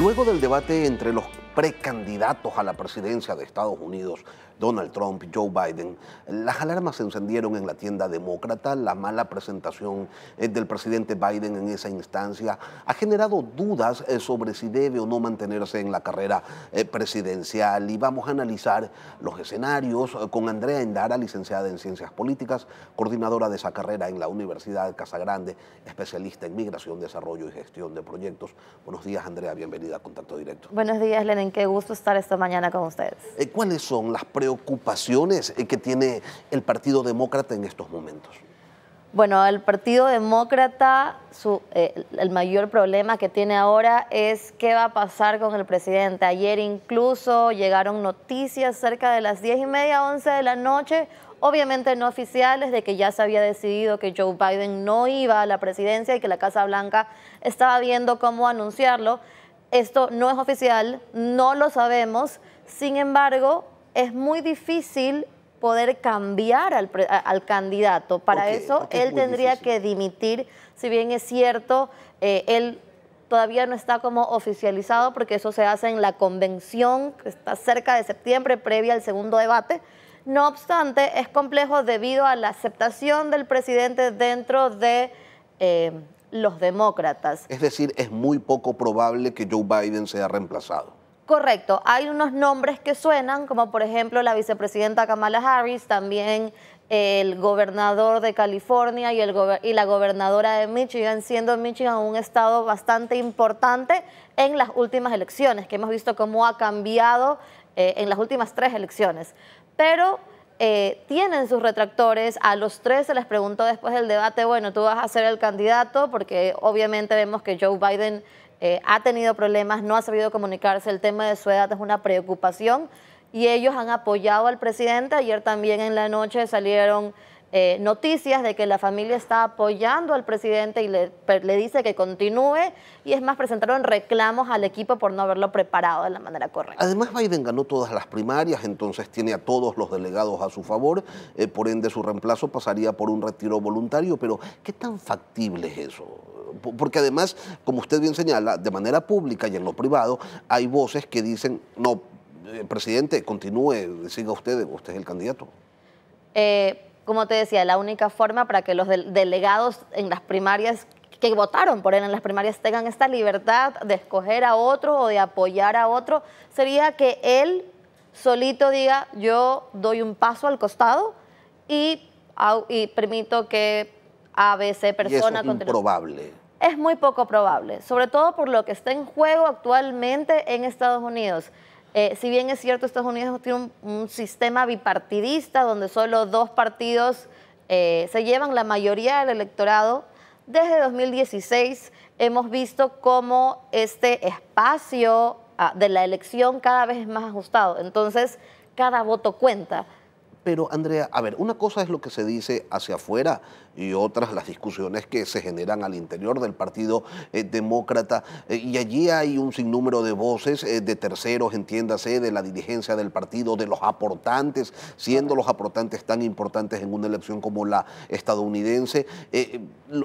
Luego del debate entre los precandidatos a la presidencia de Estados Unidos, Donald Trump y Joe Biden, las alarmas se encendieron en la tienda demócrata. La mala presentación eh, del presidente Biden en esa instancia ha generado dudas eh, sobre si debe o no mantenerse en la carrera eh, presidencial. Y vamos a analizar los escenarios con Andrea Endara, licenciada en Ciencias Políticas, coordinadora de esa carrera en la Universidad de Casagrande, especialista en migración, desarrollo y gestión de proyectos. Buenos días, Andrea. Bienvenida a Contacto Directo. Buenos días, Lenin. Qué gusto estar esta mañana con ustedes. Eh, ¿Cuáles son las preocupaciones eh, que tiene el Partido Demócrata en estos momentos? Bueno, el Partido Demócrata, eh, el mayor problema que tiene ahora es qué va a pasar con el presidente. Ayer incluso llegaron noticias cerca de las 10 y media, 11 de la noche, obviamente no oficiales, de que ya se había decidido que Joe Biden no iba a la presidencia y que la Casa Blanca estaba viendo cómo anunciarlo. Esto no es oficial, no lo sabemos, sin embargo, es muy difícil poder cambiar al, candidato. Para eso él tendría que dimitir, si bien es cierto, eh, él todavía no está como oficializado porque eso se hace en la convención que está cerca de septiembre, previa al segundo debate. No obstante, es complejo debido a la aceptación del presidente dentro de eh, los demócratas. Es decir, es muy poco probable que Joe Biden sea reemplazado. Correcto, hay unos nombres que suenan, como por ejemplo la vicepresidenta Kamala Harris, también el gobernador de California y, el y la gobernadora de Michigan, siendo Michigan un estado bastante importante en las últimas elecciones, que hemos visto cómo ha cambiado eh, en las últimas tres elecciones. Pero eh, tienen sus retractores. A los tres se les preguntó después del debate, bueno, tú vas a ser el candidato porque obviamente vemos que Joe Biden eh, ha tenido problemas, no ha sabido comunicarse, el tema de su edad es una preocupación y ellos han apoyado al presidente. Ayer también en la noche salieron eh, noticias de que la familia está apoyando al presidente y le, dice que continúe y es más, presentaron reclamos al equipo por no haberlo preparado de la manera correcta. Además, Biden ganó todas las primarias, entonces tiene a todos los delegados a su favor, eh, por ende su reemplazo pasaría por un retiro voluntario, pero ¿qué tan factible es eso? porque además, como usted bien señala, de manera pública y en lo privado, hay voces que dicen, no, eh, presidente, continúe, siga usted, usted es el candidato. Eh, como te decía, la única forma para que los delegados en las primarias que votaron por él en las primarias tengan esta libertad de escoger a otro o de apoyar a otro, sería que él solito diga, yo doy un paso al costado y, permito que ABC persona... Y eso es Es muy poco probable, sobre todo por lo que está en juego actualmente en Estados Unidos. Eh, si bien es cierto, Estados Unidos tiene un, sistema bipartidista donde solo dos partidos eh, se llevan la mayoría del electorado, desde 2016 hemos visto cómo este espacio ah, de la elección cada vez es más ajustado. Entonces, cada voto cuenta. Pero, Andrea, a ver, una cosa es lo que se dice hacia afuera y otras las discusiones que se generan al interior del Partido eh, Demócrata. Eh, y allí hay un sinnúmero de voces eh, de terceros, entiéndase, de la dirigencia del partido, de los aportantes, siendo los aportantes tan importantes en una elección como la estadounidense.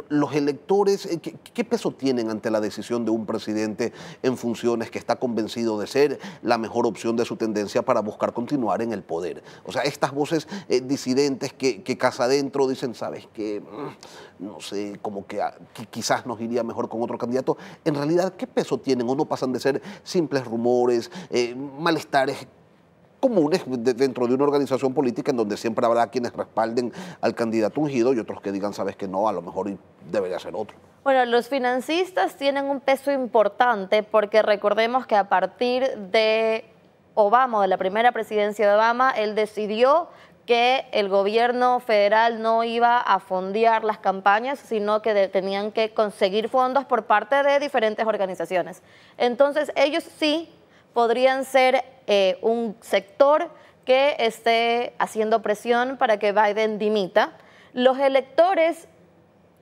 los electores, ¿qué, peso tienen ante la decisión de un presidente en funciones que está convencido de ser la mejor opción de su tendencia para buscar continuar en el poder? O sea, estas voces disidentes que, que casa adentro dicen, ¿sabes qué? Mm, no sé, como ah, que, quizás nos iría mejor con otro candidato, en realidad, ¿qué peso tienen o no pasan de ser simples rumores, eh, malestares? comunes dentro de una organización política en donde siempre habrá quienes respalden al candidato ungido y otros que digan, sabes que no, a lo mejor debería ser otro. Bueno, los financistas tienen un peso importante porque recordemos que a partir de Obama, de la primera presidencia de Obama, él decidió que el gobierno federal no iba a fondear las campañas, sino que tenían que conseguir fondos por parte de diferentes organizaciones. Entonces, ellos sí podrían ser eh, un sector que esté haciendo presión para que Biden dimita. Los electores,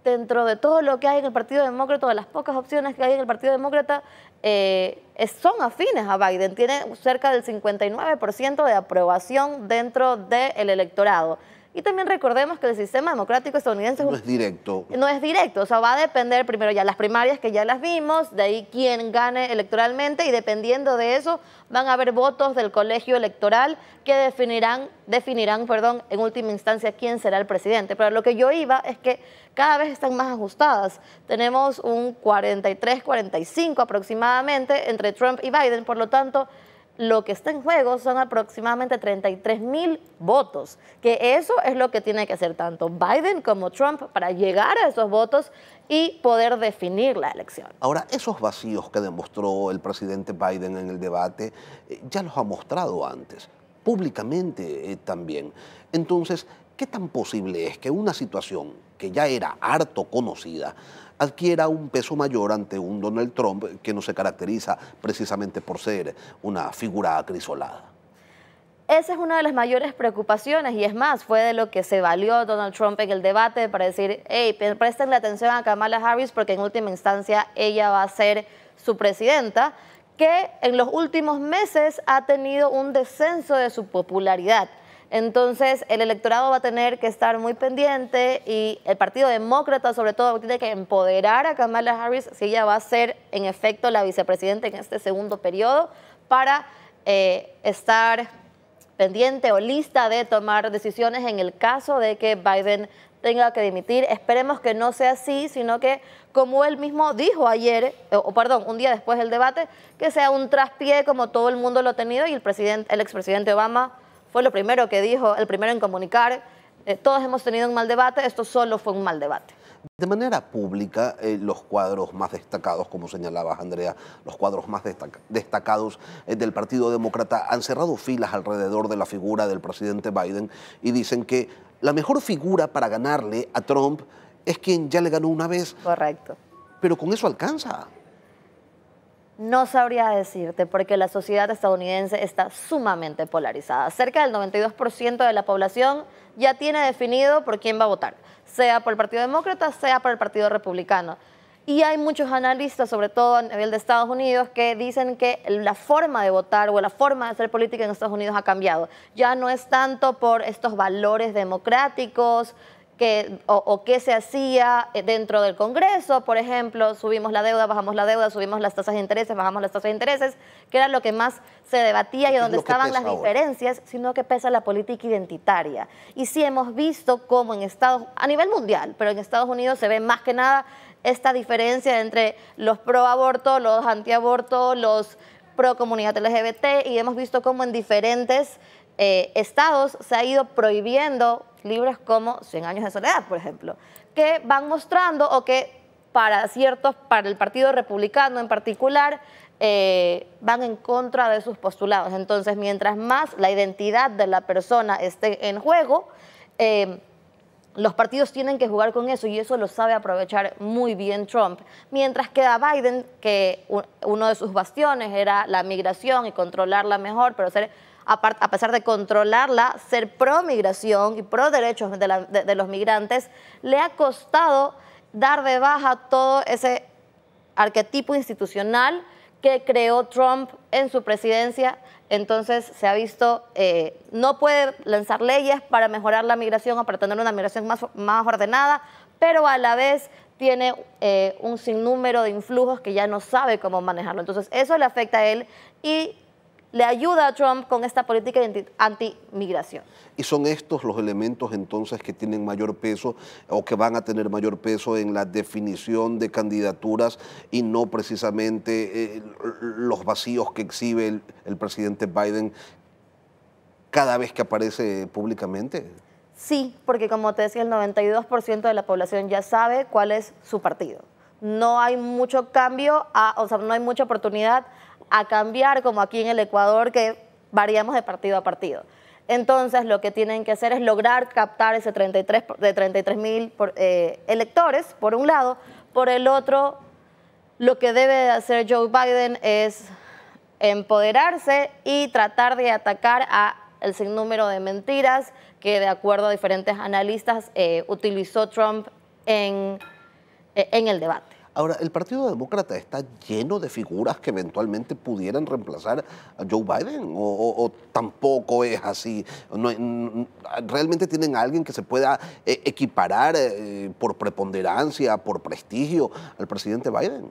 dentro de todo lo que hay en el Partido Demócrata, de las pocas opciones que hay en el Partido Demócrata, eh, son afines a Biden, tiene cerca del 59% de aprobación dentro del electorado. Y también recordemos que el sistema democrático estadounidense no es directo. No es directo, o sea, va a depender primero ya las primarias que ya las vimos, de ahí quién gane electoralmente y dependiendo de eso van a haber votos del colegio electoral que definirán, definirán perdón, en última instancia quién será el presidente. Pero lo que yo iba es que cada vez están más ajustadas. Tenemos un 43, 45 aproximadamente entre Trump y Biden, por lo tanto lo que está en juego son aproximadamente 33 mil votos, que eso es lo que tiene que hacer tanto Biden como Trump para llegar a esos votos y poder definir la elección. Ahora, esos vacíos que demostró el presidente Biden en el debate, eh, ya los ha mostrado antes, públicamente eh, también. Entonces, ¿qué tan posible es que una situación que ya era harto conocida adquiera un peso mayor ante un Donald Trump que no se caracteriza precisamente por ser una figura acrisolada. Esa es una de las mayores preocupaciones y es más, fue de lo que se valió Donald Trump en el debate para decir, hey, prestenle atención a Kamala Harris porque en última instancia ella va a ser su presidenta, que en los últimos meses ha tenido un descenso de su popularidad. Entonces, el electorado va a tener que estar muy pendiente y el Partido Demócrata, sobre todo, tiene que empoderar a Kamala Harris si ella va a ser, en efecto, la vicepresidenta en este segundo periodo para eh, estar pendiente o lista de tomar decisiones en el caso de que Biden tenga que dimitir. Esperemos que no sea así, sino que, como él mismo dijo ayer, eh, o perdón, un día después del debate, que sea un traspié como todo el mundo lo ha tenido y el, presidente, el expresidente Obama fue lo primero que dijo, el primero en comunicar. Eh, todos hemos tenido un mal debate, esto solo fue un mal debate. De manera pública, eh, los cuadros más destacados, como señalabas Andrea, los cuadros más destacados eh, del Partido Demócrata han cerrado filas alrededor de la figura del presidente Biden y dicen que la mejor figura para ganarle a Trump es quien ya le ganó una vez. Correcto. Pero con eso alcanza. No sabría decirte porque la sociedad estadounidense está sumamente polarizada. Cerca del 92% de la población ya tiene definido por quién va a votar, sea por el Partido Demócrata, sea por el Partido Republicano. Y hay muchos analistas, sobre todo a nivel de Estados Unidos, que dicen que la forma de votar o la forma de hacer política en Estados Unidos ha cambiado. Ya no es tanto por estos valores democráticos, que, o, qué se hacía eh, dentro del Congreso, por ejemplo, subimos la deuda, bajamos la deuda, subimos las tasas de intereses, bajamos las tasas de intereses, que era lo que más se debatía y donde estaban las diferencias, sino que pesa la política identitaria. Y sí hemos visto cómo en Estados, a nivel mundial, pero en Estados Unidos se ve más que nada esta diferencia entre los pro aborto, los anti-aborto, los pro comunidad LGBT, y hemos visto cómo en diferentes eh, estados se ha ido prohibiendo libros como 100 años de soledad, por ejemplo, que van mostrando o que para ciertos, para el Partido Republicano en particular, eh, van en contra de sus postulados. Entonces, mientras más la identidad de la persona esté en juego, eh, los partidos tienen que jugar con eso y eso lo sabe aprovechar muy bien Trump. Mientras que a Biden, que uno de sus bastiones era la migración y controlarla mejor, pero ser a pesar de controlarla, ser pro migración y pro derechos de, los migrantes, le ha costado dar de baja todo ese arquetipo institucional que creó Trump en su presidencia. Entonces se ha visto, eh, no puede lanzar leyes para mejorar la migración o para tener una migración más, ordenada, pero a la vez tiene eh, un sinnúmero de influjos que ya no sabe cómo manejarlo. Entonces eso le afecta a él y le ayuda a Trump con esta política de antimigración. ¿Y son estos los elementos entonces que tienen mayor peso o que van a tener mayor peso en la definición de candidaturas y no precisamente eh, los vacíos que exhibe el, presidente Biden cada vez que aparece públicamente? Sí, porque como te decía, el 92% de la población ya sabe cuál es su partido. No hay mucho cambio, o sea, no hay mucha oportunidad a cambiar como aquí en el Ecuador que variamos de partido a partido. Entonces lo que tienen que hacer es lograr captar ese 33 de 33 mil eh, electores, por un lado. Por el otro, lo que debe hacer Joe Biden es empoderarse y tratar de atacar a el sinnúmero de mentiras que de acuerdo a diferentes analistas eh, utilizó Trump en, eh, en el debate. Ahora, el Partido Demócrata está lleno de figuras que eventualmente pudieran reemplazar a Joe Biden, o, tampoco es así. Mm, ¿Realmente tienen a alguien que se pueda eh, equiparar eh, por preponderancia, por prestigio al presidente Biden?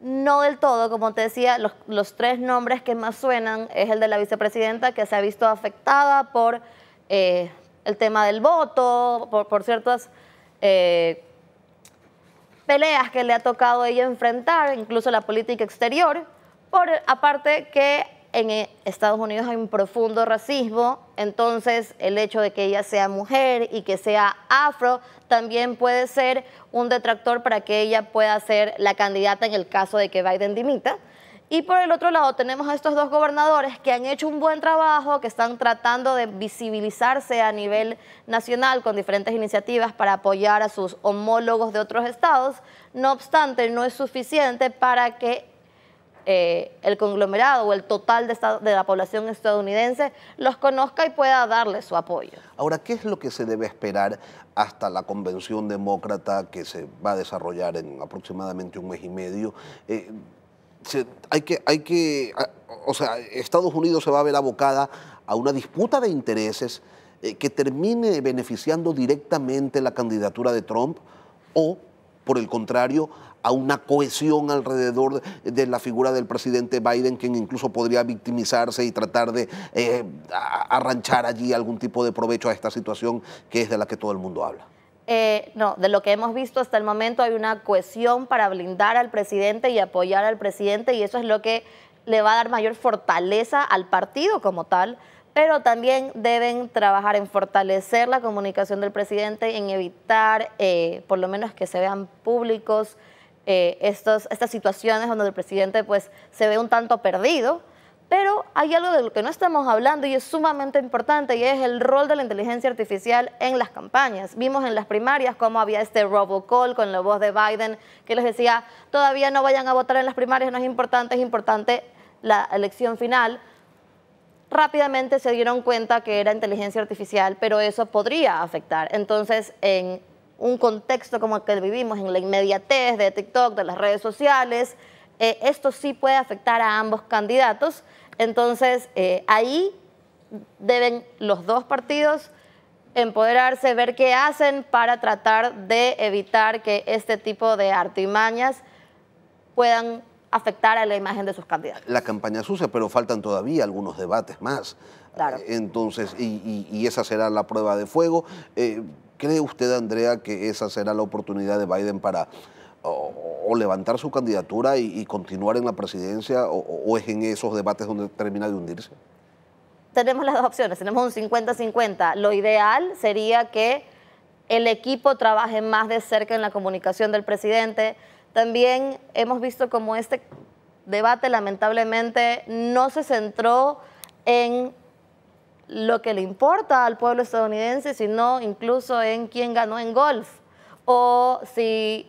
No del todo, como te decía, los, tres nombres que más suenan es el de la vicepresidenta que se ha visto afectada por eh, el tema del voto, por, ciertas peleas que le ha tocado a ella enfrentar, incluso la política exterior, por aparte que en eh, Estados Unidos hay un profundo racismo, entonces el hecho de que ella sea mujer y que sea afro también puede ser un detractor para que ella pueda ser la candidata en el caso de que Biden dimita. Y por el otro lado tenemos a estos dos gobernadores que han hecho un buen trabajo, que están tratando de visibilizarse a nivel nacional con diferentes iniciativas para apoyar a sus homólogos de otros estados. No obstante, no es suficiente para que eh, el conglomerado o el total de, la población estadounidense los conozca y pueda darle su apoyo. Ahora, ¿qué es lo que se debe esperar hasta la convención demócrata que se va a desarrollar en aproximadamente un mes y medio? Eh, hay que, hay que, o sea, Estados Unidos se va a ver abocada a una disputa de intereses eh, que termine beneficiando directamente la candidatura de Trump o, por el contrario, a una cohesión alrededor de, la figura del presidente Biden, quien incluso podría victimizarse y tratar de eh, arranchar allí algún tipo de provecho a esta situación que es de la que todo el mundo habla. Eh, no, de lo que hemos visto hasta el momento hay una cohesión para blindar al presidente y apoyar al presidente y eso es lo que le va a dar mayor fortaleza al partido como tal, pero también deben trabajar en fortalecer la comunicación del presidente, en evitar eh, por lo menos que se vean públicos eh, estas situaciones donde el presidente pues, se ve un tanto perdido pero hay algo de lo que no estamos hablando y es sumamente importante y es el rol de la inteligencia artificial en las campañas. Vimos en las primarias cómo había este robocall con la voz de Biden que les decía, todavía no vayan a votar en las primarias, no es importante, es importante la elección final. Rápidamente se dieron cuenta que era inteligencia artificial, pero eso podría afectar. Entonces, en un contexto como el que vivimos, en la inmediatez de TikTok, de las redes sociales, eh, esto sí puede afectar a ambos candidatos. Entonces, eh, ahí deben los dos partidos empoderarse, ver qué hacen para tratar de evitar que este tipo de artimañas puedan afectar a la imagen de sus candidatos. La campaña sucia, pero faltan todavía algunos debates más. Eh, entonces, y, esa será la prueba de fuego. ¿Cree usted, Andrea, que esa será la oportunidad de Biden para o, levantar su candidatura y, continuar en la presidencia o, es en esos debates donde termina de hundirse? Tenemos las dos opciones, tenemos un 50-50. Lo ideal sería que el equipo trabaje más de cerca en la comunicación del presidente. También hemos visto como este debate lamentablemente no se centró en lo que le importa al pueblo estadounidense, sino incluso en quién ganó en golf o si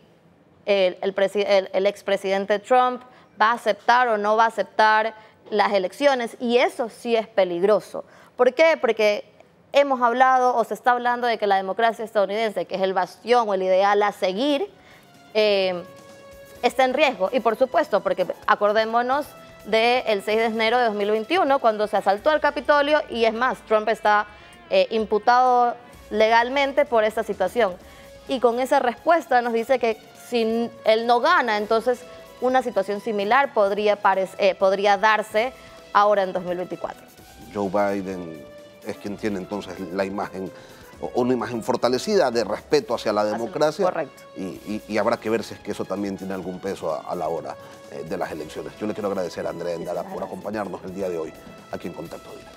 el, el, el, expresidente Trump va a aceptar o no va a aceptar las elecciones y eso sí es peligroso. ¿Por qué? Porque hemos hablado o se está hablando de que la democracia estadounidense, que es el bastión o el ideal a seguir, eh, está en riesgo. Y por supuesto, porque acordémonos del 6 de enero de 2021, cuando se asaltó al Capitolio y es más, Trump está eh, imputado legalmente por esta situación. Y con esa respuesta nos dice que si él no gana, entonces una situación similar podría, eh, darse ahora en 2024. Joe Biden es quien tiene entonces la imagen o una imagen fortalecida de respeto hacia la democracia. Correcto. Y, habrá que ver si es que eso también tiene algún peso a, la hora eh, de las elecciones. Yo le quiero agradecer a Andrea Endara por acompañarnos el día de hoy aquí en Contacto Día.